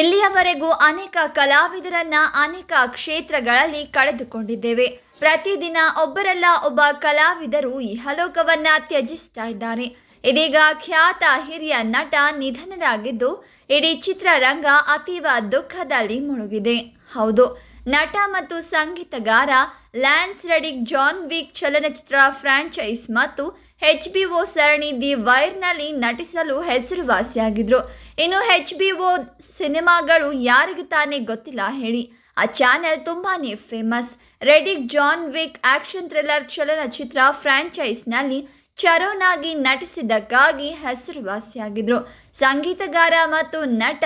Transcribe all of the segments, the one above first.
ಇಲ್ಲಿಯವರೆಗೂ ಅನೇಕ ಕಲಾವಿದರನ್ನ ಅನೇಕ ಕ್ಷೇತ್ರಗಳಲ್ಲಿ ಕಳೆದುಕೊಂಡಿದ್ದೇವೆ ಪ್ರತಿದಿನ ಒಬ್ಬರಲ್ಲ ಒಬ್ಬ ಕಲಾವಿದರು ಇಹಲೋಕವನ್ನ ತ್ಯಜಿಸ್ತಾ ಇದ್ದಾರೆ ಇದೀಗ ಖ್ಯಾತ ಹಿರಿಯ ನಟ ನಿಧನರಾಗಿದ್ದು ಇಡೀ ಚಿತ್ರರಂಗ ಅತೀವ ದುಃಖದಲ್ಲಿ ಮುಳುಗಿದೆ ಹೌದು ನಟ ಮತ್ತು ಸಂಗೀತಗಾರ ಲ್ಯಾನ್ಸ್ ರೆಡಿಕ್ ಜಾನ್ ವಿಕ್ ಚಲನಚಿತ್ರ ಫ್ರಾಂಚೈಸ್ ಮತ್ತು ಎಚ್ ಬಿ ಒ ಸರಣಿ ದಿ ವೈರ್ನಲ್ಲಿ ನಟಿಸಲು ಹೆಸರುವಾಸಿಯಾಗಿದ್ರು ಇನ್ನು ಹೆಚ್ ಬಿ ಓ ಸಿನಿಮಾಗಳು ಯಾರಿಗೆ ತಾನೇ ಗೊತ್ತಿಲ್ಲ ಹೇಳಿ ಆ ಚಾನೆಲ್ ತುಂಬಾ famous Reddick John Wick action thriller ಚಲನಚಿತ್ರ ಫ್ರಾಂಚೈಸ್ನಲ್ಲಿ ಚರೋನಾಗಿ ನಟಿಸಿದ್ದಕ್ಕಾಗಿ ಹೆಸರುವಾಸಿಯಾಗಿದ್ದರು ಸಂಗೀತಗಾರ ಮತ್ತು ನಟ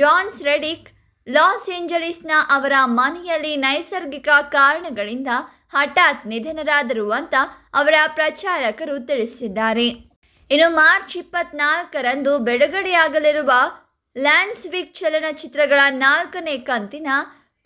ಜಾನ್ಸ್ ರೆಡಿಕ್ ಲಾಸ್ ಏಂಜಲೀಸ್ನ ಅವರ ಮನೆಯಲ್ಲಿ ನೈಸರ್ಗಿಕ ಕಾರಣಗಳಿಂದ ಹಠಾತ್ ನಿಧನರಾದರು ಅಂತ ಅವರ ಪ್ರಚಾರಕರು ತಿಳಿಸಿದ್ದಾರೆ ಇನ್ನು ಮಾರ್ಚ್ ಇಪ್ಪತ್ನಾಲ್ಕರಂದು ಬಿಡುಗಡೆಯಾಗಲಿರುವ ಲ್ಯಾಂಡ್ಸ್ವಿಕ್ ಚಲನಚಿತ್ರಗಳ ನಾಲ್ಕನೇ ಕಂತಿನ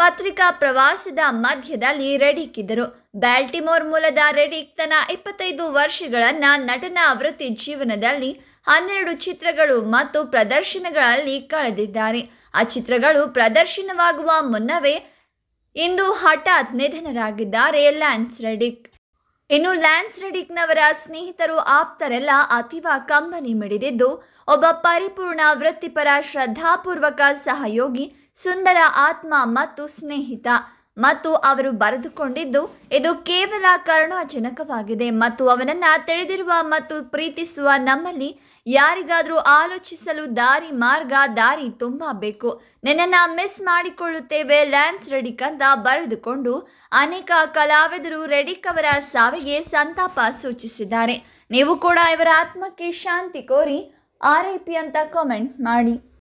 ಪತ್ರಿಕಾ ಪ್ರವಾಸದ ಮಧ್ಯದಲ್ಲಿ ರೆಡಿಕ್ ಇದ್ದರು ಬ್ಯಾಲ್ಟಿಮೋರ್ ಮೂಲದ ರೆಡಿಕ್ ತನ್ನ ಇಪ್ಪತ್ತೈದು ವರ್ಷಗಳನ್ನ ನಟನಾ ವೃತ್ತಿ ಜೀವನದಲ್ಲಿ ಹನ್ನೆರಡು ಚಿತ್ರಗಳು ಮತ್ತು ಪ್ರದರ್ಶನಗಳಲ್ಲಿ ಕಳೆದಿದ್ದಾರೆ ಆ ಚಿತ್ರಗಳು ಪ್ರದರ್ಶನವಾಗುವ ಮುನ್ನವೇ ಇಂದು ಹಠಾತ್ ನಿಧನರಾಗಿದ್ದಾರೆ ಲ್ಯಾನ್ಸ್ ರೆಡಿಕ್ ಇನ್ನು ಲ್ಯಾನ್ಸ್ ರೆಡಿಕ್ನವರ ಸ್ನೇಹಿತರು ಆಪ್ತರೆಲ್ಲ ಅತೀವ ಕಂಬನಿ ಮಿಡಿದಿದ್ದು ಒಬ್ಬ ಪರಿಪೂರ್ಣ ವೃತ್ತಿಪರ ಶ್ರದ್ಧಾಪೂರ್ವಕ ಸಹಯೋಗಿ ಸುಂದರ ಆತ್ಮ ಮತ್ತು ಸ್ನೇಹಿತ ಮತ್ತು ಅವರು ಬರೆದುಕೊಂಡಿದ್ದು ಇದು ಕೇವಲ ಕರುಣಾಜನಕವಾಗಿದೆ ಮತ್ತು ಅವನನ್ನ ತಿಳಿದಿರುವ ಮತ್ತು ಪ್ರೀತಿಸುವ ನಮ್ಮಲ್ಲಿ ಯಾರಿಗಾದರೂ ಆಲೋಚಿಸಲು ದಾರಿ ಮಾರ್ಗ ದಾರಿ ತುಂಬಾ ಬೇಕು ನಿನ್ನ ಮಿಸ್ ಮಾಡಿಕೊಳ್ಳುತ್ತೇವೆ ಲ್ಯಾನ್ಸ್ ರೆಡಿಕ್ ಅಂತ ಬರೆದುಕೊಂಡು ಅನೇಕ ಕಲಾವಿದರು ರೆಡಿಕ್ ಅವರ ಸಾವಿಗೆ ಸಂತಾಪ ಸೂಚಿಸಿದ್ದಾರೆ ನೀವು ಕೂಡ ಇವರ ಆತ್ಮಕ್ಕೆ ಶಾಂತಿ ಕೋರಿ ಆರ್ ಐ ಪಿ ಅಂತ ಕಾಮೆಂಟ್ ಮಾಡಿ